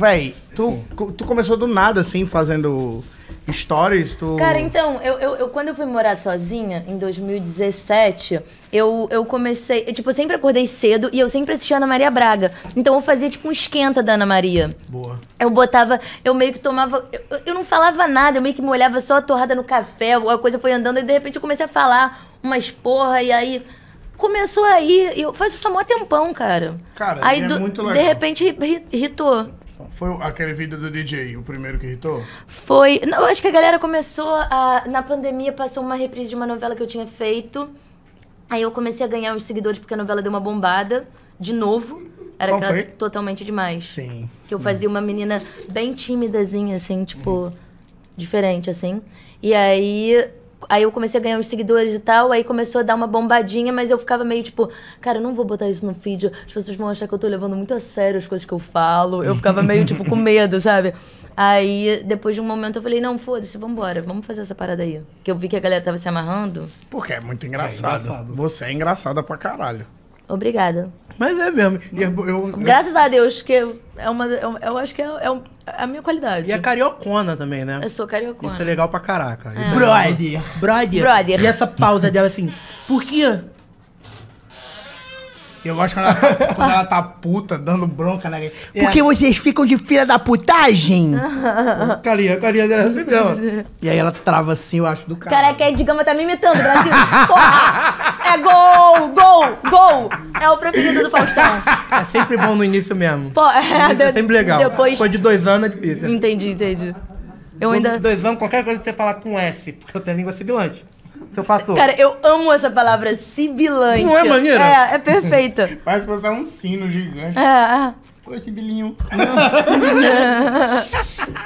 Véi, tu, tu começou do nada, assim, fazendo stories, tu... Cara, então, eu, eu, eu, quando eu fui morar sozinha, em 2017, eu, eu comecei... Eu, tipo, eu sempre acordei cedo e eu sempre assistia Ana Maria Braga. Então eu fazia, tipo, um esquenta da Ana Maria. Boa. Eu botava... Eu meio que tomava... Eu, eu não falava nada, eu meio que molhava só a torrada no café, a coisa foi andando e de repente eu comecei a falar umas porra e aí começou aí. Eu faço só há mó tempão, cara. Cara, aí, é do, muito legal. De repente, hitou. Foi aquele vídeo do DJ, o primeiro que irritou? Foi. Não, acho que a galera começou a. Na pandemia passou uma reprise de uma novela que eu tinha feito. Aí eu comecei a ganhar uns seguidores porque a novela deu uma bombada. De novo. Era Qual aquela foi? totalmente demais. Sim. Que eu fazia uma menina bem tímidazinha, assim, tipo. Hum. Diferente, assim. E aí aí eu comecei a ganhar uns seguidores e tal, aí começou a dar uma bombadinha, mas eu ficava meio tipo, cara, eu não vou botar isso no feed, as pessoas vão achar que eu tô levando muito a sério as coisas que eu falo. Eu ficava meio tipo com medo, sabe? Aí depois de um momento eu falei, não, foda-se, vambora, vamos fazer essa parada aí. Que eu vi que a galera tava se amarrando. Porque é muito engraçado. É engraçado. Você é engraçada pra caralho. Obrigada. Mas é mesmo. É eu, eu, Graças a Deus, que é uma. Eu, é eu acho que é, é, é, a minha qualidade. E é cariocona também, né? Eu sou cariocona. Isso é legal pra caraca. É. Brother, brother! Brother! E essa pausa dela assim, por quê? Eu gosto quando ela, tá- quando ela tá puta, dando bronca na né? Porque é. vocês ficam de filha da putagem? carinha, carinha dela assim mesmo. E aí ela trava assim, eu acho, do cara. Caraca, a Edgama tá me imitando, Brasil. Porra! É gol! É o preferido do Faustão. É sempre bom no início mesmo. Pô, é, início é de, é sempre legal. Depois... depois de dois anos é difícil. Entendi, entendi. Eu ainda... Dois anos, qualquer coisa você falar com S, porque eu tenho língua sibilante. Seu pastor. Cara, eu amo essa palavra sibilante. Não é maneira? É, é perfeita. Parece que você é um sino gigante. É. é. Oi, sibilinho.